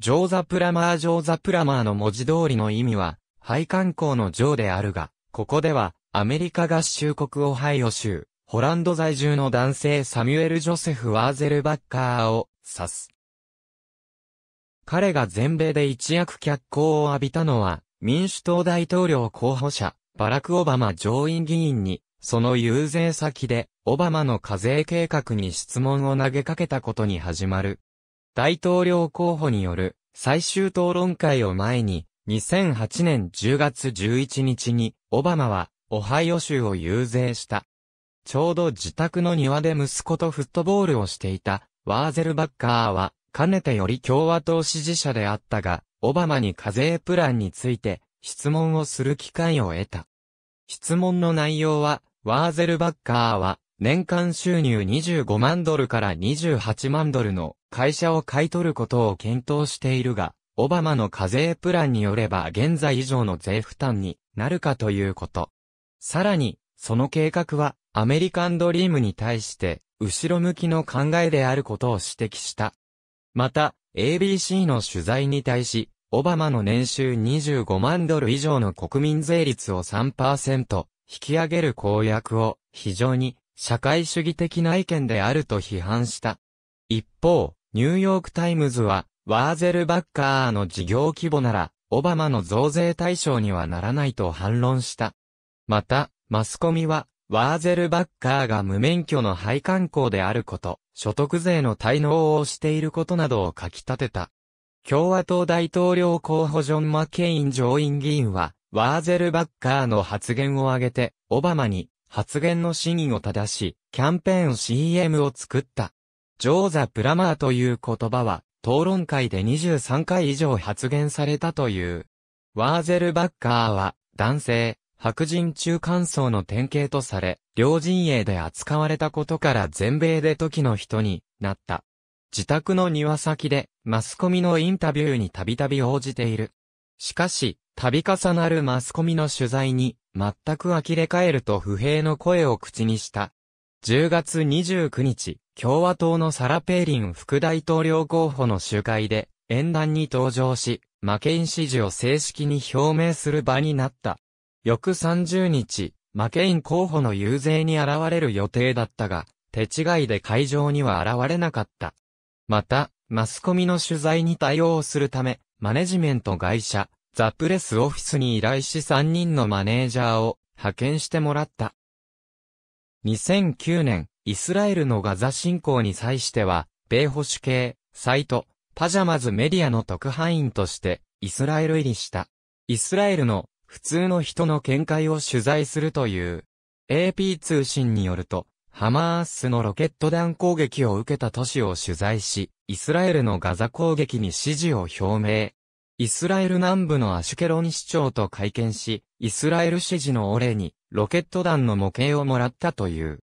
ジョーザプラマージョーザプラマーの文字通りの意味は、配管工のジョーであるが、ここでは、アメリカ合衆国オハイオ州、ホランド在住の男性サミュエル・ジョセフ・ワーゼルバッカーを指す。彼が全米で一躍脚光を浴びたのは、民主党大統領候補者、バラク・オバマ上院議員に、その遊説先で、オバマの課税計画に質問を投げかけたことに始まる。大統領候補による最終討論会を前に、2008年10月11日に、オバマは、オハイオ州を遊説した。ちょうど自宅の庭で息子とフットボールをしていた、ワーゼルバッカーは、かねてより共和党支持者であったが、オバマに課税プランについて、質問をする機会を得た。質問の内容は、ワーゼルバッカーは、年間収入25万ドルから28万ドルの会社を買い取ることを検討しているが、オバマの課税プランによれば現在以上の税負担になるかということ。さらに、その計画はアメリカンドリームに対して後ろ向きの考えであることを指摘した。また、ABC の取材に対し、オバマの年収25万ドル以上の国民税率を3%引き上げる公約を非常に社会主義的な意見であると批判した。一方、ニューヨークタイムズは、ワーゼルバッカーの事業規模なら、オバマの増税対象にはならないと反論した。また、マスコミは、ワーゼルバッカーが無免許の配管工であること、所得税の滞納をしていることなどを書き立てた。共和党大統領候補ジョン・マケイン上院議員は、ワーゼルバッカーの発言を挙げて、オバマに発言の真意を正し、キャンペーン CM を作った。ジョーザ・プラマーという言葉は、討論会で23回以上発言されたという。ワーゼルバッカーは、男性、白人中間層の典型とされ、両陣営で扱われたことから全米で時の人になった。自宅の庭先で、マスコミのインタビューにたびたび応じている。しかし、度重なるマスコミの取材に、全く呆れ返ると不平の声を口にした。10月29日、共和党のサラ・ペーリン副大統領候補の集会で、演壇に登場し、マケイン支持を正式に表明する場になった。翌30日、マケイン候補の遊説に現れる予定だったが、手違いで会場には現れなかった。また、マスコミの取材に対応するため、マネジメント会社、ザ・プレスオフィスに依頼し3人のマネージャーを派遣してもらった。2009年、イスラエルのガザ侵攻に際しては、米保守系、サイト、パジャマズメディアの特派員として、イスラエル入りした。イスラエルの、普通の人の見解を取材するという。AP 通信によると、ハマースのロケット弾攻撃を受けた都市を取材し、イスラエルのガザ攻撃に支持を表明。イスラエル南部のアシュケロン市長と会見し、イスラエル支持のオレに、ロケット弾の模型をもらったという。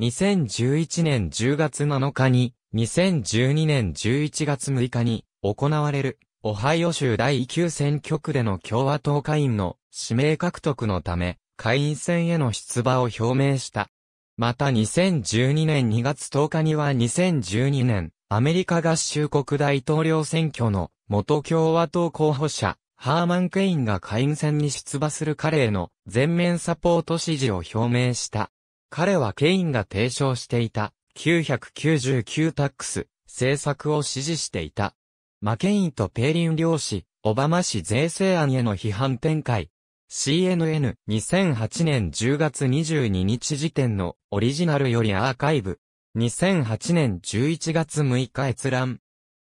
2011年10月7日に、2012年11月6日に行われる、オハイオ州第9選挙区での共和党会員の指名獲得のため、会員選への出馬を表明した。また2012年2月10日には2012年、アメリカ合衆国大統領選挙の元共和党候補者、ハーマン・ケインが会員選に出馬する彼への全面サポート支持を表明した。彼はケインが提唱していた999タックス政策を支持していた。マケインとペーリン両氏、オバマ氏税制案への批判展開。CNN2008 年10月22日時点のオリジナルよりアーカイブ。2008年11月6日閲覧。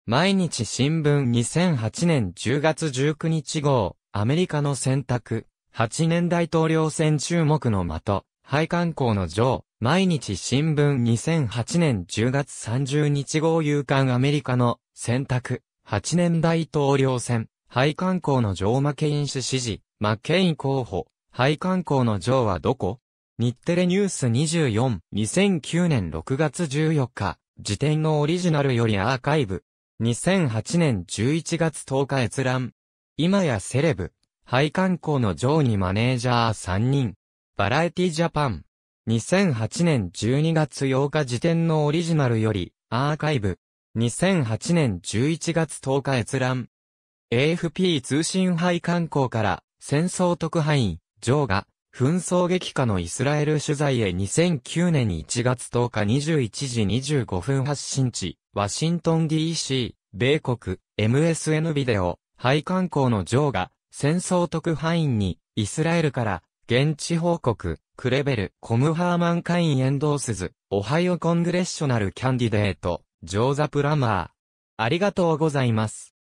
毎日新聞2008年10月19日号、アメリカの選択、8年大統領選注目の的。配管校の上、毎日新聞2008年10月30日号夕刊アメリカの選択、8年大統領選、配管校の上マケイン氏支持、マケイン候補、配管校の上はどこ日テレニュース24、2009年6月14日、辞典のオリジナルよりアーカイブ、2008年11月10日閲覧。今やセレブ、配管校の上にマネージャー3人、バラエティジャパン。2008年12月8日時点のオリジナルより、アーカイブ。2008年11月10日閲覧。AFP 通信配観光から、戦争特派員、ジョーが、紛争激化のイスラエル取材へ2009年1月10日21時25分発信地、ワシントン DC、米国、MSN ビデオ、配観光のジョーが、戦争特派員に、イスラエルから、現地報告、クレベル、コムハーマン会員エンドースズ、オハイオコングレッショナルキャンディデート、ジョーザ・プラマー。ありがとうございます。